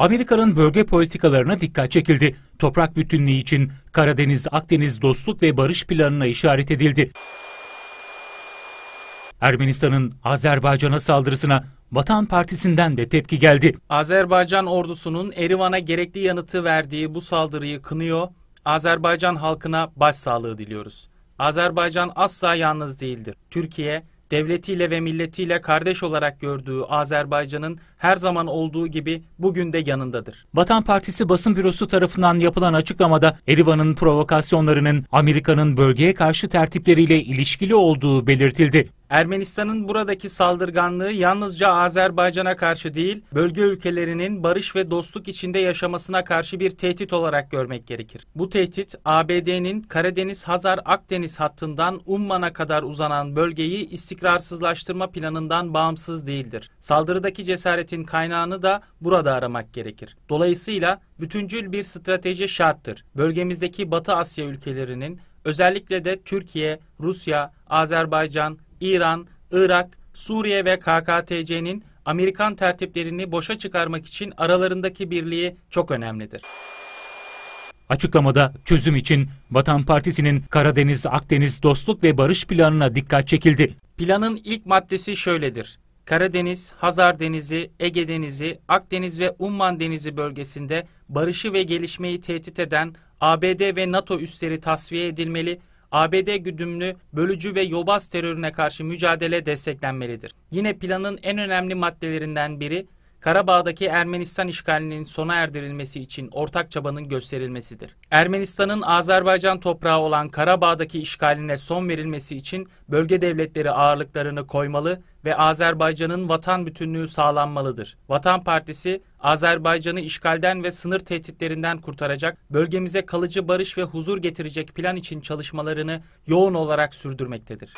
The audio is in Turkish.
Amerika'nın bölge politikalarına dikkat çekildi. Toprak bütünlüğü için Karadeniz-Akdeniz dostluk ve barış planına işaret edildi. Ermenistan'ın Azerbaycan'a saldırısına Vatan Partisi'nden de tepki geldi. Azerbaycan ordusunun Erivan'a gerekli yanıtı verdiği bu saldırıyı kınıyor. Azerbaycan halkına başsağlığı diliyoruz. Azerbaycan asla yalnız değildir. Türkiye devletiyle ve milletiyle kardeş olarak gördüğü Azerbaycan'ın her zaman olduğu gibi bugün de yanındadır. Vatan Partisi basın bürosu tarafından yapılan açıklamada Erivan'ın provokasyonlarının Amerika'nın bölgeye karşı tertipleriyle ilişkili olduğu belirtildi. Ermenistan'ın buradaki saldırganlığı yalnızca Azerbaycan'a karşı değil, bölge ülkelerinin barış ve dostluk içinde yaşamasına karşı bir tehdit olarak görmek gerekir. Bu tehdit ABD'nin Karadeniz-Hazar-Akdeniz hattından Umman'a kadar uzanan bölgeyi istikrarsızlaştırma planından bağımsız değildir. Saldırıdaki cesaretin kaynağını da burada aramak gerekir. Dolayısıyla bütüncül bir strateji şarttır. Bölgemizdeki Batı Asya ülkelerinin özellikle de Türkiye, Rusya, Azerbaycan, İran, Irak, Suriye ve KKTC'nin Amerikan tertiplerini boşa çıkarmak için aralarındaki birliği çok önemlidir. Açıklamada çözüm için Vatan Partisi'nin Karadeniz-Akdeniz Dostluk ve Barış Planı'na dikkat çekildi. Planın ilk maddesi şöyledir. Karadeniz, Hazar Denizi, Ege Denizi, Akdeniz ve Umman Denizi bölgesinde barışı ve gelişmeyi tehdit eden ABD ve NATO üsleri tasfiye edilmeli ABD güdümlü bölücü ve yobaz terörüne karşı mücadele desteklenmelidir. Yine planın en önemli maddelerinden biri Karabağ'daki Ermenistan işgalinin sona erdirilmesi için ortak çabanın gösterilmesidir. Ermenistan'ın Azerbaycan toprağı olan Karabağ'daki işgaline son verilmesi için bölge devletleri ağırlıklarını koymalı ve Azerbaycan'ın vatan bütünlüğü sağlanmalıdır. Vatan Partisi Azerbaycan'ı işgalden ve sınır tehditlerinden kurtaracak, bölgemize kalıcı barış ve huzur getirecek plan için çalışmalarını yoğun olarak sürdürmektedir.